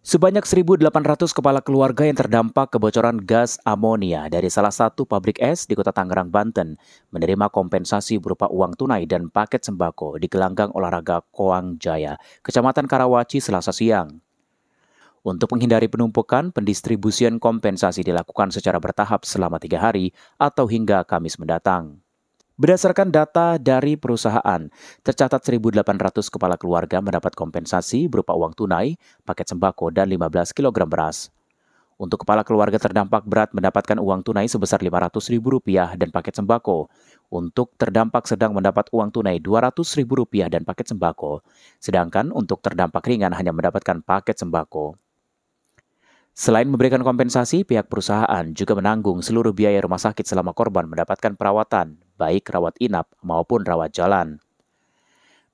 Sebanyak 1.800 kepala keluarga yang terdampak kebocoran gas amonia dari salah satu pabrik es di kota Tangerang, Banten, menerima kompensasi berupa uang tunai dan paket sembako di gelanggang olahraga Koang Jaya, Kecamatan Karawaci, Selasa siang. Untuk menghindari penumpukan, pendistribusian kompensasi dilakukan secara bertahap selama tiga hari atau hingga Kamis mendatang. Berdasarkan data dari perusahaan, tercatat 1.800 kepala keluarga mendapat kompensasi berupa uang tunai, paket sembako, dan 15 kg beras. Untuk kepala keluarga terdampak berat mendapatkan uang tunai sebesar Rp500.000 dan paket sembako. Untuk terdampak sedang mendapat uang tunai Rp200.000 dan paket sembako. Sedangkan untuk terdampak ringan hanya mendapatkan paket sembako. Selain memberikan kompensasi, pihak perusahaan juga menanggung seluruh biaya rumah sakit selama korban mendapatkan perawatan baik rawat inap maupun rawat jalan.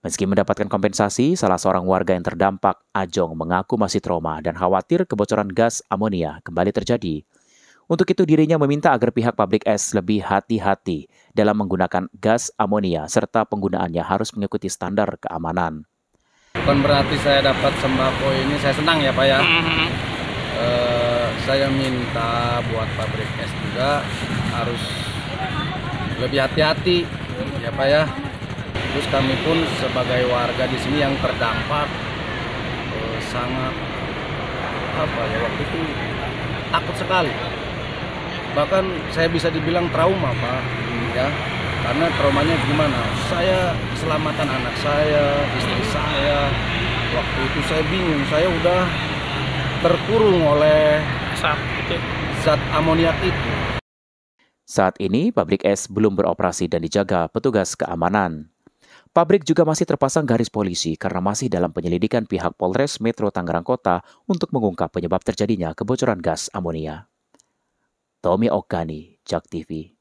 Meski mendapatkan kompensasi, salah seorang warga yang terdampak, Ajong, mengaku masih trauma dan khawatir kebocoran gas amonia kembali terjadi. Untuk itu dirinya meminta agar pihak pabrik es lebih hati-hati dalam menggunakan gas amonia serta penggunaannya harus mengikuti standar keamanan. Bukan berarti saya dapat sembako ini, saya senang ya Pak ya. E, saya minta buat pabrik es juga harus lebih hati-hati ya Pak ya. Terus kami pun sebagai warga di sini yang terdampak eh, sangat apa ya waktu itu takut sekali. Bahkan saya bisa dibilang trauma Pak ya. Karena traumanya gimana? Saya keselamatan anak saya, istri saya. Waktu itu saya bingung, saya udah terkurung oleh zat amoniak itu saat ini, pabrik es belum beroperasi dan dijaga petugas keamanan. Pabrik juga masih terpasang garis polisi karena masih dalam penyelidikan pihak Polres Metro Tangerang Kota untuk mengungkap penyebab terjadinya kebocoran gas amonia. Tommy Okani, Jak TV.